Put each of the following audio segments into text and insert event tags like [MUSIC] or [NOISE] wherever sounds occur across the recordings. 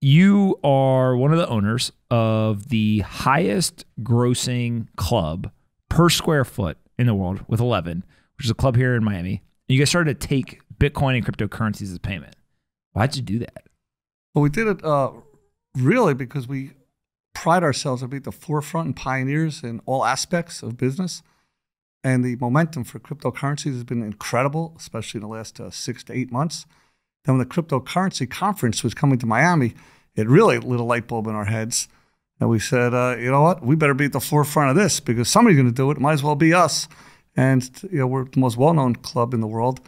you are one of the owners of the highest grossing club per square foot in the world with 11, which is a club here in Miami. And you guys started to take Bitcoin and cryptocurrencies as payment. Why'd you do that? Well, we did it uh, really because we pride ourselves on being the forefront and pioneers in all aspects of business. And the momentum for cryptocurrencies has been incredible, especially in the last uh, six to eight months. Then when the cryptocurrency conference was coming to Miami, it really lit a light bulb in our heads. And we said, uh, you know what? We better be at the forefront of this because somebody's going to do it. Might as well be us. And you know, we're the most well-known club in the world.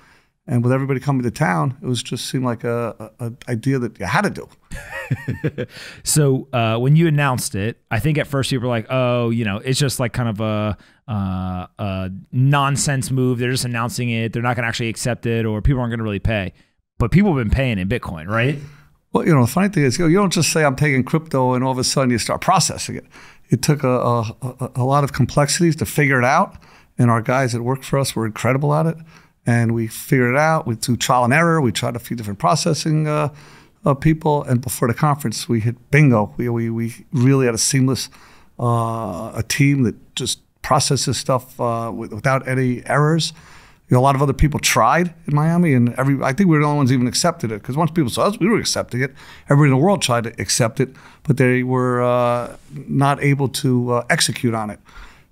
And with everybody coming to town, it was just seemed like a, a, a idea that you had to do. [LAUGHS] so uh, when you announced it, I think at first people were like, "Oh, you know, it's just like kind of a, uh, a nonsense move. They're just announcing it. They're not going to actually accept it, or people aren't going to really pay." but people have been paying in Bitcoin, right? Well, you know, the funny thing is, you, know, you don't just say I'm taking crypto and all of a sudden you start processing it. It took a, a, a lot of complexities to figure it out. And our guys that worked for us were incredible at it. And we figured it out. We do trial and error. We tried a few different processing uh, uh, people. And before the conference, we hit bingo. We, we, we really had a seamless uh, a team that just processes stuff uh, without any errors you know, a lot of other people tried in Miami, and every I think we were the only ones even accepted it because once people saw us, we were accepting it. Everybody in the world tried to accept it, but they were uh, not able to uh, execute on it.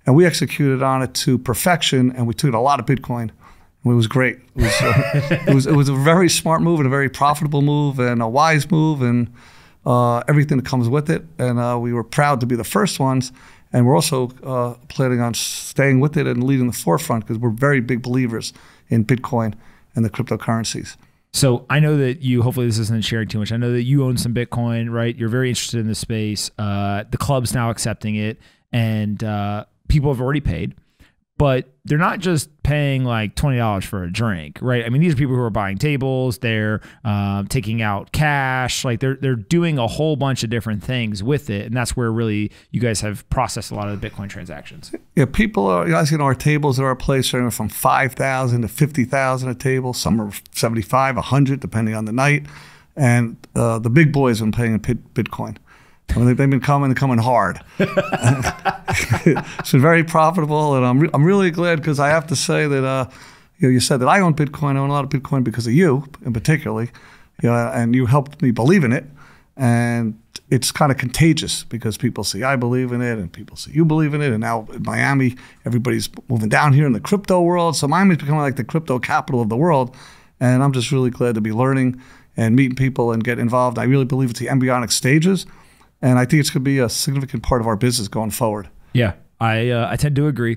And we executed on it to perfection, and we took a lot of Bitcoin. It was great. It was, uh, it was, it was a very smart move and a very profitable move and a wise move and uh, everything that comes with it. And uh, we were proud to be the first ones. And we're also uh, planning on staying with it and leading the forefront because we're very big believers in Bitcoin and the cryptocurrencies. So I know that you, hopefully this isn't sharing too much. I know that you own some Bitcoin, right? You're very interested in this space. Uh, the club's now accepting it and uh, people have already paid but they're not just paying like $20 for a drink, right? I mean, these are people who are buying tables, they're uh, taking out cash, like they're, they're doing a whole bunch of different things with it. And that's where really you guys have processed a lot of the Bitcoin transactions. Yeah, people are, you know, you know our tables at our place are from 5,000 to 50,000 a table. Some are 75, 100, depending on the night. And uh, the big boys have been paying in Bitcoin. I mean, they've been coming, coming hard. [LAUGHS] it's been very profitable, and I'm, re- I'm really glad because I have to say that uh, you, know, you said that I own Bitcoin. I own a lot of Bitcoin because of you, in particularly, you know, and you helped me believe in it. And it's kind of contagious because people see I believe in it, and people see you believe in it, and now in Miami, everybody's moving down here in the crypto world. So Miami's becoming like the crypto capital of the world, and I'm just really glad to be learning and meeting people and get involved. I really believe it's the embryonic stages. And I think it's going to be a significant part of our business going forward. Yeah, I, uh, I tend to agree.